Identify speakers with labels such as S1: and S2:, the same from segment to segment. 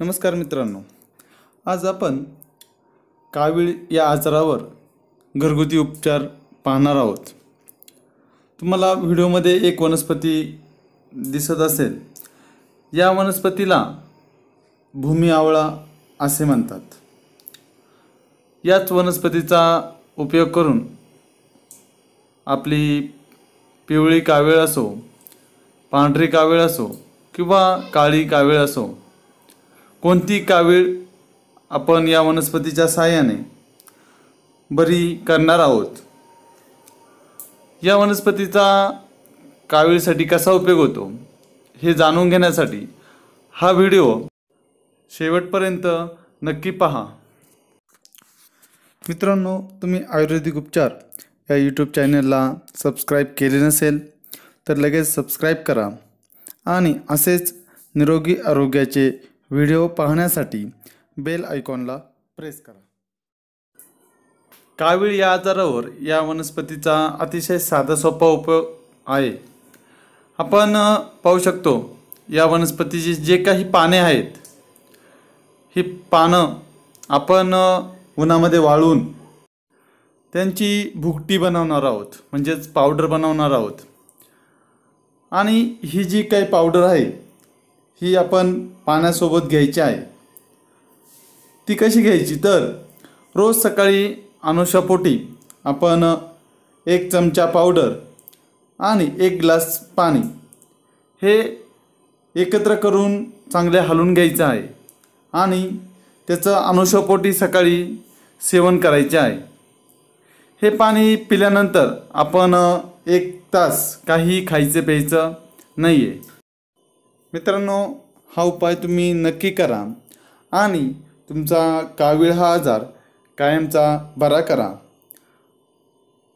S1: नमस्कार मित्रांनो आज आपण कावीळ या आजारावर घरगुती उपचार पाहणार आहोत तुम्हाला व्हिडिओमध्ये एक वनस्पती दिसत असेल या वनस्पतीला भूमी आवळा असे म्हणतात याच वनस्पतीचा उपयोग करून आपली पिवळी कावीळ असो पांढरी कावीळ असो किंवा काळी कावीळ असो कोणती कावीळ आपण या वनस्पतीच्या साहाय्याने बरी करणार आहोत या वनस्पतीचा कावीळसाठी कसा उपयोग होतो हे जाणून घेण्यासाठी हा व्हिडिओ शेवटपर्यंत नक्की पहा मित्रांनो तुम्ही आयुर्वेदिक उपचार या यूट्यूब चॅनलला सबस्क्राईब केले नसेल तर लगेच सबस्क्राईब करा आणि असेच निरोगी आरोग्याचे व्हिडिओ पाहण्यासाठी बेल आयकॉनला प्रेस करा कावीळ या आजारावर या वनस्पतीचा अतिशय साधा सोपा उपयोग आहे आपण पाहू शकतो या वनस्पतीची जे काही पाने आहेत ही पानं आपण उन्हामध्ये वाळून त्यांची भुकटी बनवणार आहोत म्हणजेच पावडर बनवणार आहोत आणि ही जी काही पावडर आहे ही आपण पाण्यासोबत घ्यायची आहे ती कशी घ्यायची तर रोज सकाळी अनुषापोटी आपण एक चमचा पावडर आणि एक ग्लास पाणी हे एकत्र करून चांगले हलवून घ्यायचं आहे आणि त्याचं अनुषापोटी सकाळी सेवन करायचे आहे हे पाणी पिल्यानंतर आपण एक तास काही खायचं प्यायचं नाही आहे मित्रांनो हा उपाय तुम्ही नक्की करा आणि तुमचा कावीळ हा आजार कायमचा बरा करा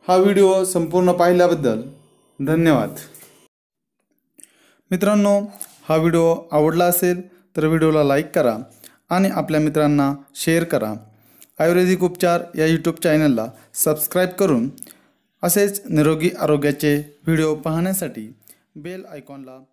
S1: हा व्हिडिओ संपूर्ण पाहिल्याबद्दल धन्यवाद मित्रांनो हा व्हिडिओ आवडला असेल तर व्हिडिओला लाईक करा आणि आपल्या मित्रांना शेअर करा आयुर्वेदिक उपचार या यूट्यूब चॅनलला सबस्क्राईब करून असेच निरोगी आरोग्याचे व्हिडिओ पाहण्यासाठी बेल आयकॉनला